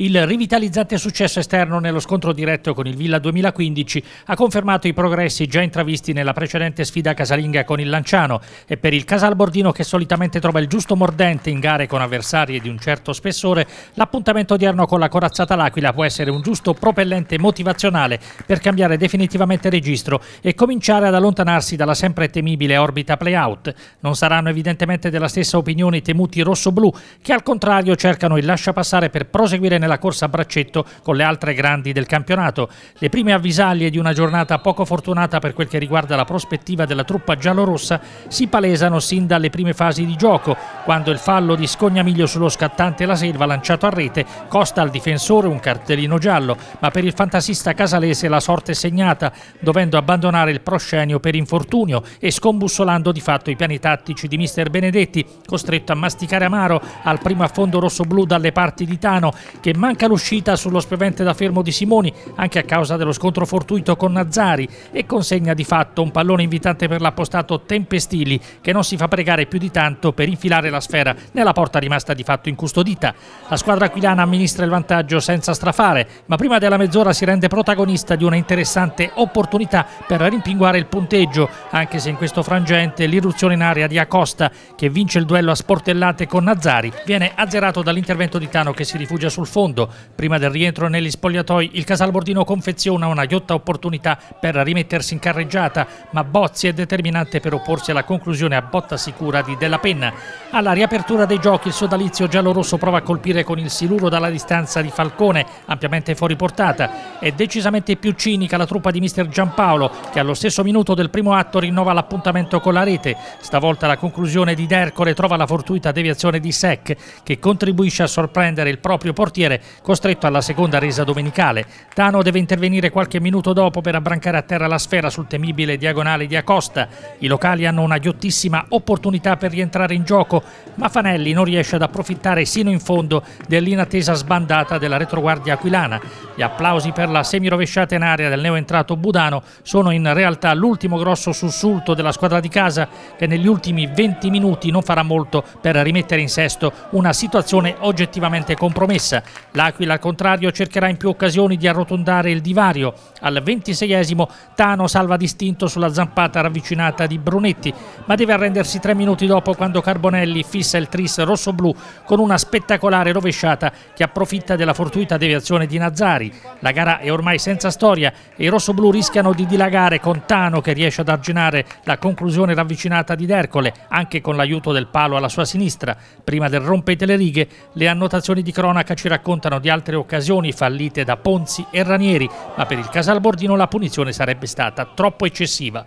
Il rivitalizzante successo esterno nello scontro diretto con il Villa 2015 ha confermato i progressi già intravisti nella precedente sfida casalinga con il Lanciano e per il Casalbordino che solitamente trova il giusto mordente in gare con avversarie di un certo spessore, l'appuntamento odierno con la corazzata L'Aquila può essere un giusto propellente motivazionale per cambiare definitivamente registro e cominciare ad allontanarsi dalla sempre temibile orbita playout. Non saranno evidentemente della stessa opinione i temuti rossoblù che al contrario cercano il lascia passare per proseguire nella nella corsa a braccetto con le altre grandi del campionato. Le prime avvisaglie di una giornata poco fortunata per quel che riguarda la prospettiva della truppa giallorossa si palesano sin dalle prime fasi di gioco, quando il fallo di Scognamiglio sullo scattante La Selva lanciato a rete costa al difensore un cartellino giallo, ma per il fantasista casalese la sorte è segnata, dovendo abbandonare il proscenio per infortunio e scombussolando di fatto i piani tattici di mister Benedetti, costretto a masticare amaro al primo affondo rosso-blu dalle parti di Tano, che che manca l'uscita sullo sprevente da fermo di Simoni, anche a causa dello scontro fortuito con Nazzari, e consegna di fatto un pallone invitante per l'appostato Tempestili, che non si fa pregare più di tanto per infilare la sfera nella porta rimasta di fatto incustodita. La squadra aquilana amministra il vantaggio senza strafare, ma prima della mezz'ora si rende protagonista di una interessante opportunità per rimpinguare il punteggio, anche se in questo frangente l'irruzione in area di Acosta, che vince il duello a sportellate con Nazzari, viene azzerato dall'intervento di Tano che si rifugia sul fondo fondo. Prima del rientro negli spogliatoi il Casalbordino confeziona una ghiotta opportunità per rimettersi in carreggiata, ma Bozzi è determinante per opporsi alla conclusione a botta sicura di Della Penna. Alla riapertura dei giochi il sodalizio giallorosso prova a colpire con il siluro dalla distanza di Falcone, ampiamente fuori portata. È decisamente più cinica la truppa di mister Giampaolo che allo stesso minuto del primo atto rinnova l'appuntamento con la rete. Stavolta la conclusione di D'Ercole trova la fortuita deviazione di Sec che contribuisce a sorprendere il proprio portiere portiere, costretto alla seconda resa domenicale. Tano deve intervenire qualche minuto dopo per abbrancare a terra la sfera sul temibile diagonale di Acosta. I locali hanno una ghiottissima opportunità per rientrare in gioco, ma Fanelli non riesce ad approfittare sino in fondo dell'inattesa sbandata della retroguardia aquilana. Gli applausi per la semirovesciata in area del neoentrato Budano sono in realtà l'ultimo grosso sussulto della squadra di casa che negli ultimi 20 minuti non farà molto per rimettere in sesto una situazione oggettivamente compromessa. L'Aquila al contrario cercherà in più occasioni di arrotondare il divario. Al 26esimo Tano salva distinto sulla zampata ravvicinata di Brunetti, ma deve arrendersi tre minuti dopo quando Carbonelli fissa il tris rosso-blu con una spettacolare rovesciata che approfitta della fortuita deviazione di Nazzari. La gara è ormai senza storia e i rossoblù rischiano di dilagare con Tano che riesce ad arginare la conclusione ravvicinata di D'Ercole, anche con l'aiuto del palo alla sua sinistra. Prima del rompete le righe, le annotazioni di cronaca ci raccontano raccontano di altre occasioni fallite da Ponzi e Ranieri, ma per il Casalbordino la punizione sarebbe stata troppo eccessiva.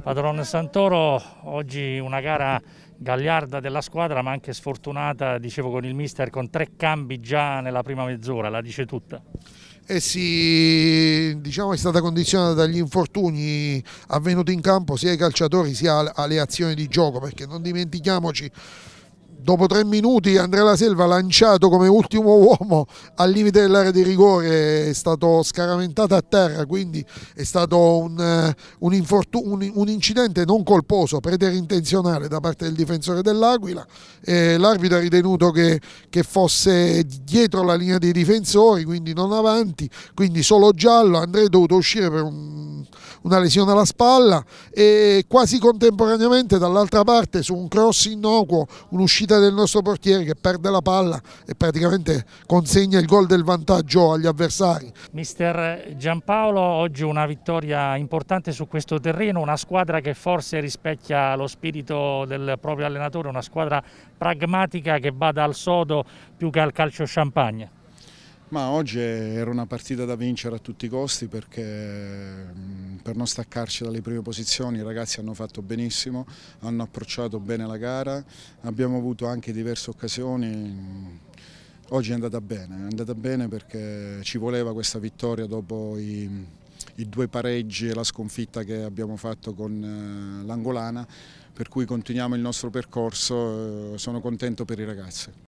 Padrone Santoro, oggi una gara gagliarda della squadra ma anche sfortunata, dicevo con il mister, con tre cambi già nella prima mezz'ora, la dice tutta. Eh sì, diciamo è stata condizionata dagli infortuni avvenuti in campo sia ai calciatori sia alle azioni di gioco perché non dimentichiamoci dopo tre minuti Andrea La Selva lanciato come ultimo uomo al limite dell'area di rigore è stato scaraventato a terra quindi è stato un, eh, un, infortun- un, un incidente non colposo preterintenzionale da parte del difensore dell'Aquila eh, l'arbitro ha ritenuto che, che, fosse dietro la linea dei difensori quindi non avanti quindi solo giallo Andrea è dovuto uscire per un una lesione alla spalla e quasi contemporaneamente dall'altra parte su un cross innocuo un'uscita del nostro portiere che perde la palla e praticamente consegna il gol del vantaggio agli avversari. Mister Giampaolo, oggi una vittoria importante su questo terreno, una squadra che forse rispecchia lo spirito del proprio allenatore, una squadra pragmatica che bada al sodo più che al calcio champagne. Ma oggi era una partita da vincere a tutti i costi perché mm, per non staccarci dalle prime posizioni i ragazzi hanno fatto benissimo, hanno approcciato bene la gara, abbiamo avuto anche diverse occasioni. Mm, oggi è andata bene, è andata bene perché ci voleva questa vittoria dopo i, i due pareggi e la sconfitta che abbiamo fatto con eh, l'Angolana, per cui continuiamo il nostro percorso, eh, sono contento per i ragazzi.